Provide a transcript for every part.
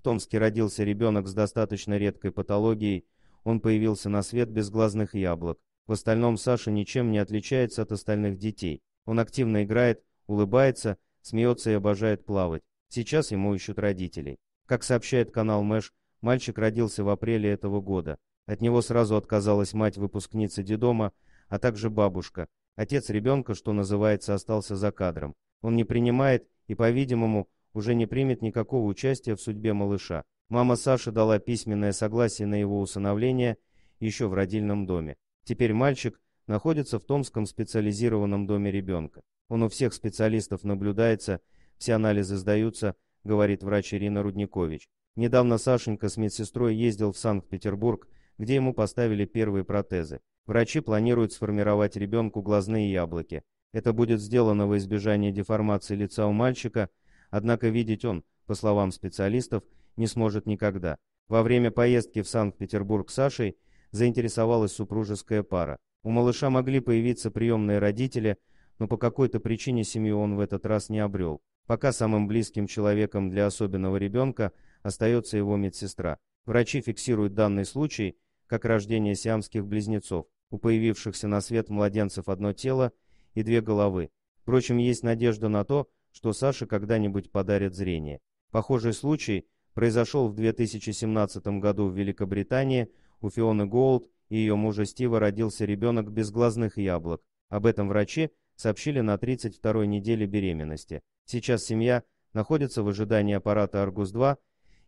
В Томске родился ребенок с достаточно редкой патологией, он появился на свет без глазных яблок. В остальном Саша ничем не отличается от остальных детей. Он активно играет, улыбается, смеется и обожает плавать. Сейчас ему ищут родителей. Как сообщает канал Мэш, мальчик родился в апреле этого года. От него сразу отказалась мать выпускницы дедома, а также бабушка. Отец ребенка, что называется, остался за кадром. Он не принимает и, по-видимому, уже не примет никакого участия в судьбе малыша. Мама Саши дала письменное согласие на его усыновление еще в родильном доме. Теперь мальчик находится в Томском специализированном доме ребенка. Он у всех специалистов наблюдается, все анализы сдаются, говорит врач Ирина Рудникович. Недавно Сашенька с медсестрой ездил в Санкт-Петербург, где ему поставили первые протезы. Врачи планируют сформировать ребенку глазные яблоки. Это будет сделано во избежание деформации лица у мальчика – Однако видеть он, по словам специалистов, не сможет никогда. Во время поездки в Санкт-Петербург с Сашей заинтересовалась супружеская пара. У малыша могли появиться приемные родители, но по какой-то причине семью он в этот раз не обрел. Пока самым близким человеком для особенного ребенка остается его медсестра. Врачи фиксируют данный случай как рождение сиамских близнецов, у появившихся на свет младенцев одно тело и две головы. Впрочем, есть надежда на то, что Саше когда-нибудь подарят зрение. Похожий случай произошел в 2017 году в Великобритании. У Фионы Голд и ее мужа Стива родился ребенок без глазных яблок. Об этом врачи сообщили на 32-й неделе беременности. Сейчас семья находится в ожидании аппарата Argus 2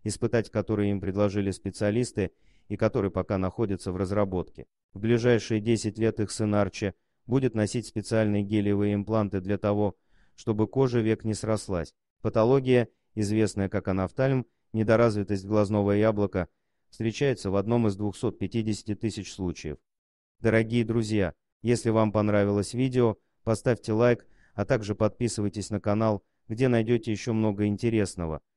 испытать который им предложили специалисты и который пока находится в разработке. В ближайшие 10 лет их сын Арчи будет носить специальные гелевые импланты для того, чтобы кожа век не срослась. Патология, известная как анафтальм, недоразвитость глазного яблока, встречается в одном из 250 тысяч случаев. Дорогие друзья, если вам понравилось видео, поставьте лайк, а также подписывайтесь на канал, где найдете еще много интересного –